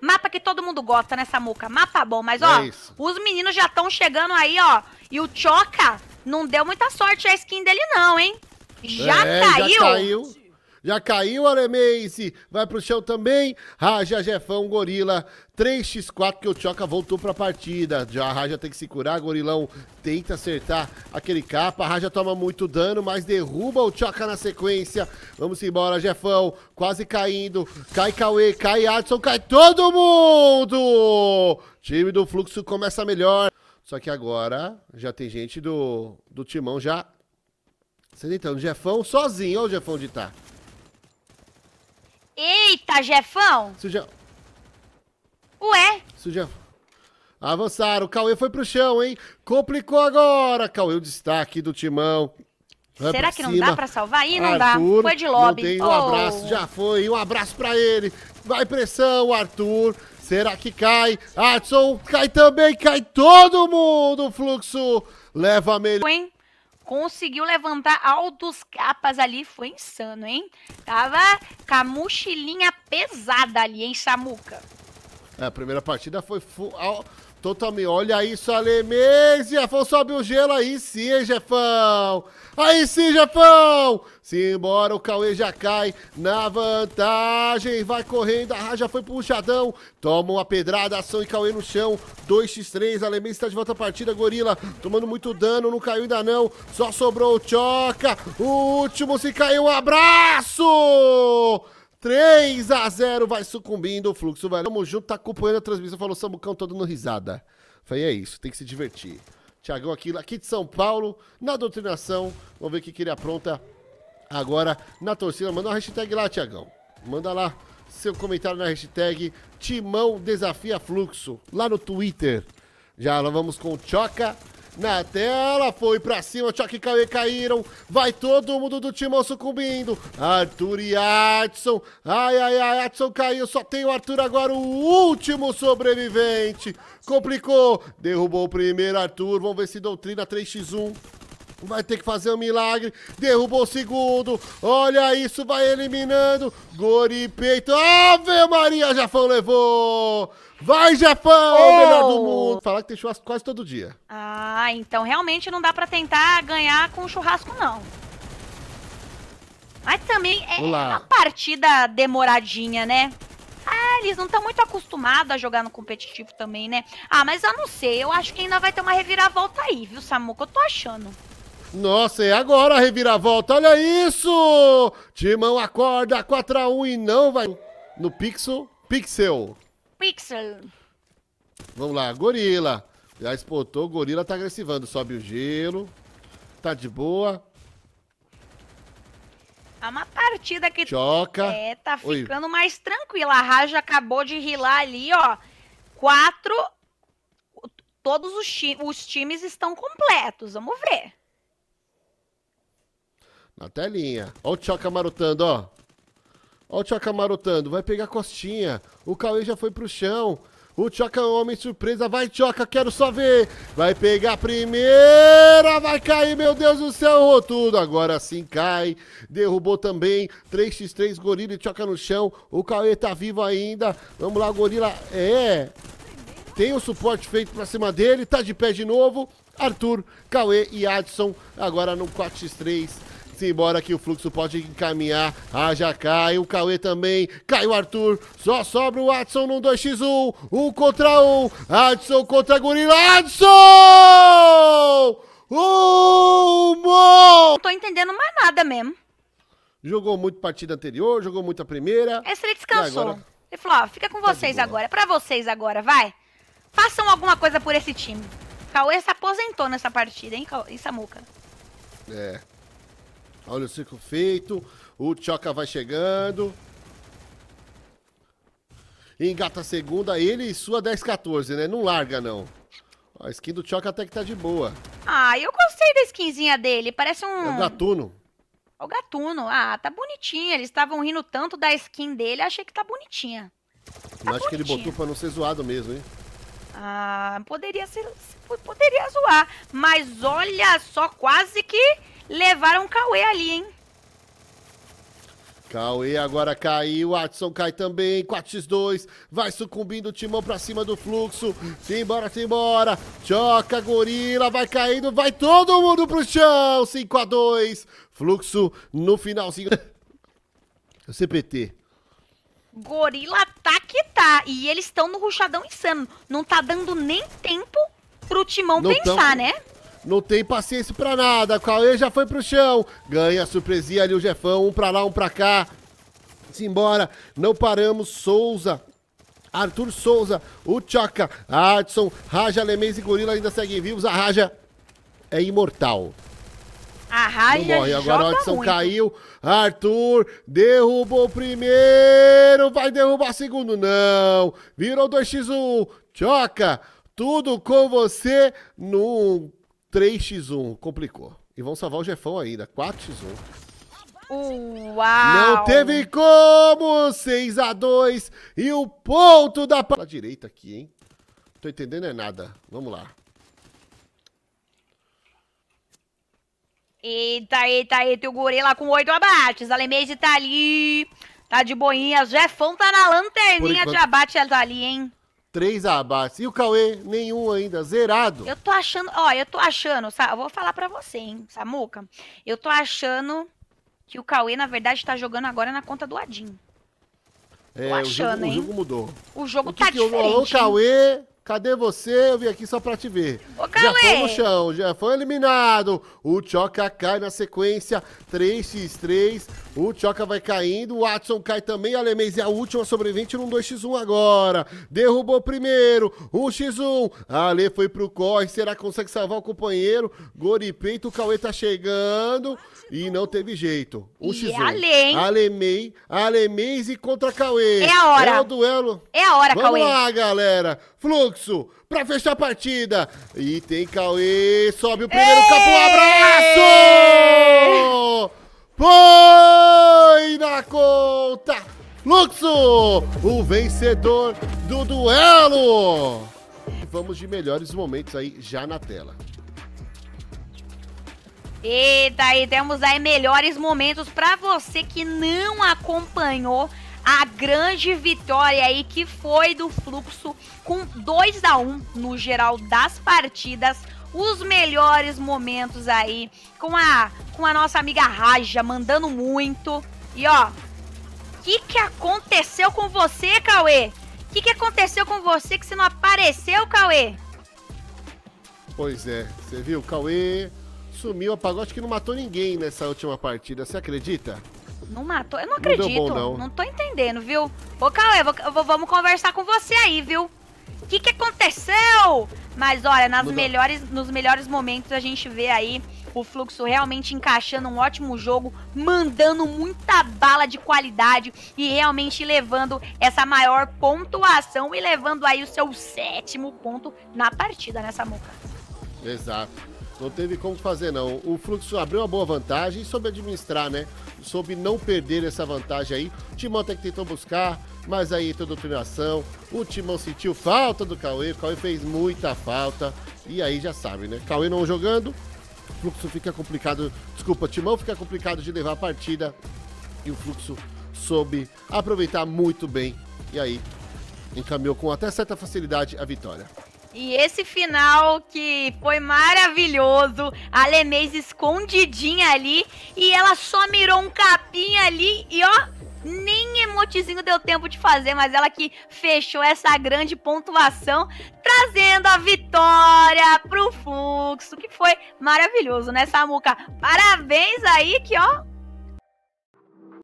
Mapa que todo mundo gosta, né, Samuca? Mapa bom, mas ó, é os meninos já estão chegando aí, ó. E o Choca não deu muita sorte a skin dele, não, hein? Já é, caiu. Já caiu. Já caiu o Aremense, vai pro chão também. Raja, Jefão, Gorila, 3x4 que o Choca voltou pra partida. Já a Raja tem que se curar, Gorilão tenta acertar aquele capa. A Raja toma muito dano, mas derruba o Choca na sequência. Vamos embora, Jefão, quase caindo. Cai Cauê, cai Adson, cai todo mundo! Time do Fluxo começa melhor. Só que agora já tem gente do, do Timão já sedentando. Tá Jefão sozinho, olha o Jefão de tá. Eita, Jefão! Suja... Ué? Suja... Avançaram, o Cauê foi pro chão, hein? Complicou agora! Cauê, o destaque do timão. Vai Será que não dá pra salvar? Ih, não Arthur, dá. Foi de lobby. Tem um oh. abraço, já foi. Um abraço pra ele. Vai pressão, Arthur. Será que cai? Adson cai também, cai todo mundo. fluxo leva a melhor conseguiu levantar altos capas ali, foi insano, hein? Tava com a mochilinha pesada ali, hein, Samuca? É, a primeira partida foi full, Totalmente. Olha isso, Alemês. afonso sobe o gelo. Aí sim, Jefão. Aí sim, Jefão. Simbora, o Cauê já cai na vantagem. Vai correndo. Ah, já foi puxadão. Toma uma pedrada. Ação e Cauê no chão. 2x3. Alemês está de volta à partida. Gorila tomando muito dano. Não caiu ainda não. Só sobrou o Choca. O último se caiu. Um abraço. 3 a 0 vai sucumbindo o fluxo, velho. Tamo junto, tá acompanhando a transmissão. Falou Samucão todo no risada. Falei, é isso, tem que se divertir. Tiagão aqui, aqui de São Paulo, na doutrinação. Vamos ver o que, que ele apronta agora na torcida. Manda uma hashtag lá, Tiagão. Manda lá seu comentário na hashtag Timão Desafia Fluxo, lá no Twitter. Já lá vamos com o Choca na tela, foi pra cima, Choque e Cauê caíram, vai todo mundo do Timão sucumbindo, Arthur e Adson, ai, ai, ai, Adson caiu, só tem o Arthur agora, o último sobrevivente, complicou, derrubou o primeiro Arthur, vamos ver se doutrina 3x1, Vai ter que fazer um milagre. Derrubou o segundo. Olha isso, vai eliminando. peito. Ave Maria, Jafão levou. Vai, Jafão. Oh! Melhor do oh! mundo! Falar que tem churrasco quase todo dia. Ah, então realmente não dá pra tentar ganhar com churrasco, não. Mas também é Olá. uma partida demoradinha, né? Ah, eles não estão muito acostumados a jogar no competitivo também, né? Ah, mas eu não sei. Eu acho que ainda vai ter uma reviravolta aí, viu, Samuco? Eu tô achando. Nossa, e é agora a reviravolta, olha isso! Timão acorda 4x1 e não vai no Pixel. Pixel. Pixel. Vamos lá, Gorila. Já espotou, Gorila tá agressivando. Sobe o gelo. Tá de boa. É uma partida que Choca. É, tá ficando Oi. mais tranquila. A Raja acabou de rilar ali, ó. Quatro. Todos os, os times estão completos. Vamos ver. Na telinha. Ó o Tchoca marotando, ó. Ó o Tchoca marotando. Vai pegar a costinha. O Cauê já foi pro chão. O Tchoca é um homem surpresa. Vai, Tchoca, quero só ver. Vai pegar a primeira. Vai cair, meu Deus do céu. Rotudo. Agora sim cai. Derrubou também. 3x3, Gorila e Tchoca no chão. O Cauê tá vivo ainda. Vamos lá, Gorila. É. Tem o suporte feito pra cima dele. Tá de pé de novo. Arthur, Cauê e Adson. Agora no 4x3 embora que o fluxo pode encaminhar. Ah, já cai. O Cauê também. Cai o Arthur. Só sobra o Adson no 2x1. Um contra um. Adson contra Gorila. Adson! Um bom! Não tô entendendo mais nada mesmo. Jogou muito partida anterior, jogou muito a primeira. Esse ele descansou. Agora... Ele falou, ó, ah, fica com tá vocês agora. É pra vocês agora, vai. Façam alguma coisa por esse time. Cauê se aposentou nessa partida, hein, Cauê e Samuca? É. Olha o ciclo feito. O Choca vai chegando. Engata a segunda, ele e sua 10-14, né? Não larga, não. A skin do Choca até que tá de boa. Ah, eu gostei da skinzinha dele. Parece um... É o gatuno. É o gatuno. Ah, tá bonitinha. Eles estavam rindo tanto da skin dele, achei que tá bonitinha. Tá acho que ele botou pra não ser zoado mesmo, hein? Ah, poderia ser... Poderia zoar. Mas olha só, quase que levaram o Cauê ali, hein? Cauê agora caiu, Watson cai também, 4x2, vai sucumbindo o timão pra cima do fluxo, simbora, simbora, choca, gorila, vai caindo, vai todo mundo pro chão, 5x2, fluxo no finalzinho. O CPT. Gorila tá que tá, e eles estão no ruchadão insano, não tá dando nem tempo pro timão não pensar, tão... né? Não tem paciência pra nada. Cauê já foi pro chão. Ganha a surpresinha ali o Jefão. Um pra lá, um pra cá. Simbora. Não paramos. Souza. Arthur Souza. O Chaka. Adson. Raja, Lemens e Gorila ainda seguem vivos. A Raja é imortal. A Raja morre. Agora o Adson muito. caiu. Arthur derrubou o primeiro. Vai derrubar o segundo. Não. Virou 2x1. Choca. Tudo com você num 3x1, complicou. E vão salvar o Jefão ainda, 4x1. Uau! Não teve como! 6x2 e o ponto da... Pra direita aqui, hein? Não tô entendendo é nada. Vamos lá. Eita, eita, eita. O gorila com oito abates. Alemade tá ali. Tá de boinha. Jefão tá na lanterninha enquanto... de abate ali, hein? Três abates. E o Cauê, nenhum ainda, zerado. Eu tô achando, ó, eu tô achando, eu vou falar para você, hein, Samuca. Eu tô achando que o Cauê, na verdade, tá jogando agora na conta do Adin. É, tô achando, o jogo, hein? O jogo mudou. O jogo o que tá que diferente. Ô, Cauê, cadê você? Eu vim aqui só pra te ver. Ô, Cauê! Já foi no chão, já foi eliminado. O Choca cai na sequência, 3x3. O Choca vai caindo, o Watson cai também, a Lemez é a última sobrevivente num 2x1 agora. Derrubou o primeiro, 1x1. A Ale foi pro corre, será que consegue salvar o companheiro? Goripeito, o Cauê tá chegando e não teve jeito. 1x1. E Ale, hein? Alemei, e contra Cauê. É a hora. É o duelo. É a hora, Vamos Cauê. Vamos lá, galera. Fluxo pra fechar a partida. E tem Cauê, sobe o primeiro capô. capo, abraço! Pô! conta, Luxo, o vencedor do duelo. Vamos de melhores momentos aí já na tela. Eita, aí temos aí melhores momentos para você que não acompanhou a grande vitória aí que foi do Fluxo com 2 a 1 um no geral das partidas. Os melhores momentos aí com a com a nossa amiga Raja mandando muito. E ó, o que, que aconteceu com você, Cauê? O que, que aconteceu com você que você não apareceu, Cauê? Pois é, você viu, Cauê sumiu, apagou, acho que não matou ninguém nessa última partida, você acredita? Não matou, eu não, não acredito, bom, não. não tô entendendo, viu? Ô Cauê, vou, vamos conversar com você aí, viu? O que, que aconteceu, mas olha, nas melhores, nos melhores momentos a gente vê aí o Fluxo realmente encaixando um ótimo jogo, mandando muita bala de qualidade e realmente levando essa maior pontuação e levando aí o seu sétimo ponto na partida nessa né, moca. Exato. Não teve como fazer, não. O Fluxo abriu uma boa vantagem e soube administrar, né? Soube não perder essa vantagem aí. O Timão até que tentou buscar, mas aí toda doutrinação. O Timão sentiu falta do Cauê, o Cauê fez muita falta. E aí já sabe, né? Cauê não jogando, o fluxo fica complicado. Desculpa, Timão fica complicado de levar a partida. E o fluxo soube aproveitar muito bem. E aí encaminhou com até certa facilidade a vitória. E esse final que foi maravilhoso, a Lemez escondidinha ali e ela só mirou um capim ali e ó, nem emotezinho deu tempo de fazer, mas ela que fechou essa grande pontuação, trazendo a vitória pro Fluxo, que foi maravilhoso, né, Samuca? Parabéns aí, que ó,